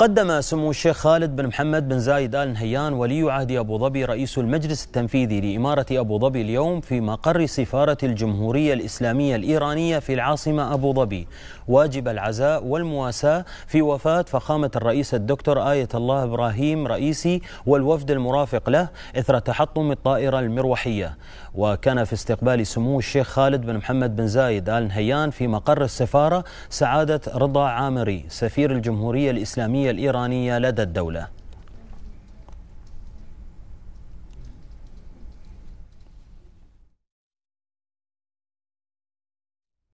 قدم سمو الشيخ خالد بن محمد بن زايد آل نهيان ولي عهد أبو ظبي رئيس المجلس التنفيذي لإمارة أبو ظبي اليوم في مقر سفارة الجمهورية الإسلامية الإيرانية في العاصمة أبو ظبي واجب العزاء والمواساة في وفاة فخامة الرئيس الدكتور آية الله إبراهيم رئيسي والوفد المرافق له إثر تحطم الطائرة المروحية وكان في استقبال سمو الشيخ خالد بن محمد بن زايد آل نهيان في مقر السفارة سعادة رضا عامري سفير الجمهورية الإسلامية الإيرانية لدى الدولة